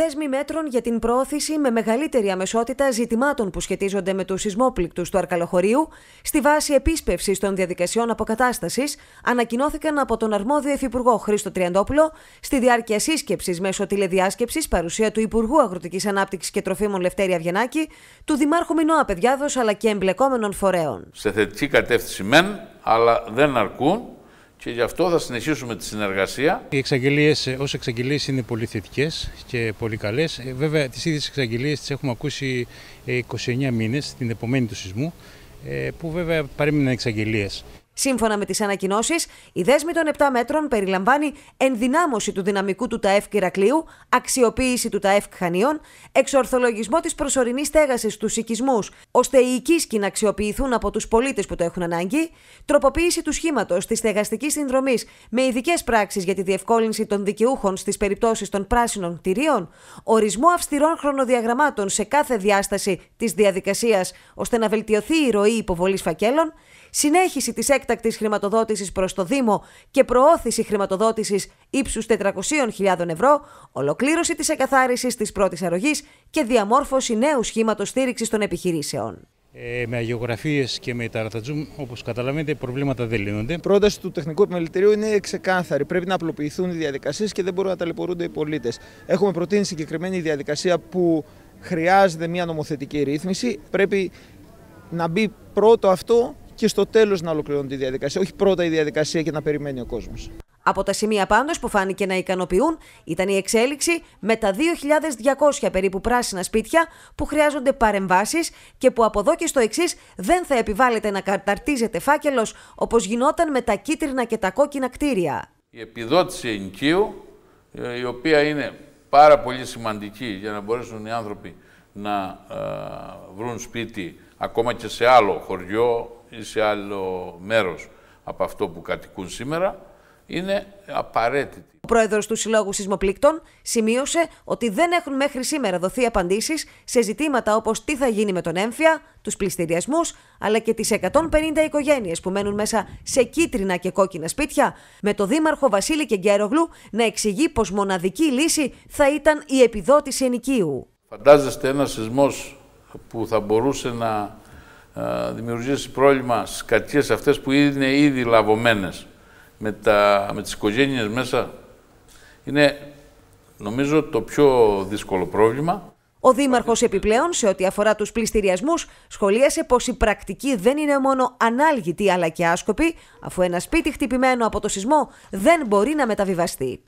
Δέσμη μέτρων για την προώθηση με μεγαλύτερη αμεσότητα ζητημάτων που σχετίζονται με τους σεισμόπληκτους του Αρκαλοχωρίου, στη βάση επίσπευσης των διαδικασιών αποκατάστασης, ανακοινώθηκαν από τον αρμόδιο Υφυπουργό Χρήστο Τριαντόπουλο στη διάρκεια σύσκεψης μέσω τηλεδιάσκεψης παρουσία του Υπουργού Αγροτικής Ανάπτυξης και Τροφίμων Λευτέρη Αβγενάκη, του Δημάρχου Μινώα Παιδιάδο αλλά και εμπλεκόμενων φορέων. Σε θετική κατεύθυνση μεν, αλλά δεν αρκούν και γι' αυτό θα συνεχίσουμε τη συνεργασία. Οι εξαγγελίες ε, ως εξαγγελίες είναι πολύ θετικές και πολύ καλές. Ε, βέβαια, τις ίδιες εξαγγελίες τις έχουμε ακούσει ε, 29 μήνες, την επομένη του σεισμού, που βέβαια παρέμειναν εξαγγελίες. Σύμφωνα με τις ανακοινώσεις, η δέσμη των 7 μέτρων περιλαμβάνει ενδυνάμωση του δυναμικού του ΤΑΕΦ Κυρακλείου, αξιοποίηση του ΤΑΕΦ Χανίων, εξορθολογισμό της προσωρινής στέγασης στους οικισμούς, ώστε οι οικίσκοι να αξιοποιηθούν από τους πολίτες που το έχουν ανάγκη, τροποποίηση του σχήματος της στεγαστικής συνδρομής με ειδικές πράξεις για τη διευκόλυνση των δικαιούχων στις περιπτώσεις των πράσινων κτηρίων, ορισμό αυστηρών χρονοδιαγραμμάτων σε κάθε διάσταση της διαδικασίας ώστε να βελτιωθεί η ροή υποβολής φακέλων, συνέχιση της έκτακτης χρηματοδότησης προς το Δήμο και προώθηση χρηματοδότησης ύψους 400.000 ευρώ, ολοκλήρωση της εκαθάρισης της πρώτης αρρωγής και διαμόρφωση νέου σχήματος στήριξης των επιχειρήσεων. Ε, με αγιογραφίες και με ταρατατζούμ, όπως καταλαβαίνετε, προβλήματα δεν λύνονται. Η πρόταση του τεχνικού επιμελητηρίου είναι ξεκάθαρη. Πρέπει να απλοποιηθούν οι διαδικασίες και δεν μπορούν να ταλαιπωρούνται οι πολίτες. Έχουμε προτείνει συγκεκριμένη διαδικασία που χρειάζεται μια νομοθετική ρύθμιση. Πρέπει να μπει πρώτο αυτό και στο τέλος να ολοκληρώνουν τη διαδικασία. Όχι πρώτα η διαδικασία και να περιμένει ο κόσμος. Από τα σημεία πάντως που φάνηκε να ικανοποιούν ήταν η εξέλιξη με τα 2.200 περίπου πράσινα σπίτια που χρειάζονται παρεμβάσεις και που από εδώ και στο εξής δεν θα επιβάλλεται να καρταρτίζεται φάκελος όπως γινόταν με τα κίτρινα και τα κόκκινα κτίρια. Η επιδότηση ενοικίου, ε, η οποία είναι πάρα πολύ σημαντική για να μπορέσουν οι άνθρωποι να ε, βρουν σπίτι ακόμα και σε άλλο χωριό, ή σε άλλο μέρος από αυτό που κατοικούν σήμερα, είναι απαραίτητη. Ο πρόεδρος του Συλλόγου Σεισμοπλήκτων σημείωσε ότι δεν έχουν μέχρι σήμερα δοθεί απαντήσεις σε ζητήματα όπως τι θα γίνει με τον έμφυα, τους πληστηριασμούς, αλλά και τις 150 οικογένειες που μένουν μέσα σε κίτρινα και κόκκινα σπίτια, με το δήμαρχο Βασίλη Κεγκέρογλου να εξηγεί πως μοναδική λύση θα ήταν η επιδότηση ενοικίου. Φαντάζεστε ένα σεισμός που θα μπορούσε να δημιουργήσει πρόβλημα στις κατοικίες αυτές που είναι ήδη λαβωμένες με, τα, με τις οικογένειες μέσα. Είναι, νομίζω, το πιο δύσκολο πρόβλημα. Ο Δήμαρχος επιπλέον, σε ό,τι αφορά τους πληστηριασμούς, σχολίασε πως η πρακτική δεν είναι μόνο ανάλγητη αλλά και άσκοπη, αφού ένα σπίτι χτυπημένο από το σεισμό δεν μπορεί να μεταβιβαστεί.